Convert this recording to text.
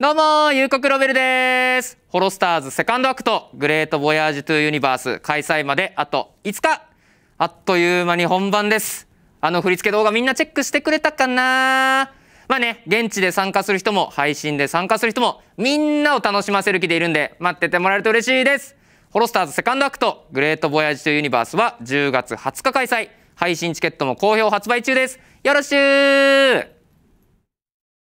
どうも、ゆうロベルです。ホロスターズセカンドアクト、グレートボヤージトゥユニバース開催まであと5日。あっという間に本番です。あの振り付け動画みんなチェックしてくれたかなまあね、現地で参加する人も、配信で参加する人も、みんなを楽しませる気でいるんで、待っててもらえると嬉しいです。ホロスターズセカンドアクト、グレートボヤージトゥユニバースは10月20日開催。配信チケットも好評発売中です。よろしゅう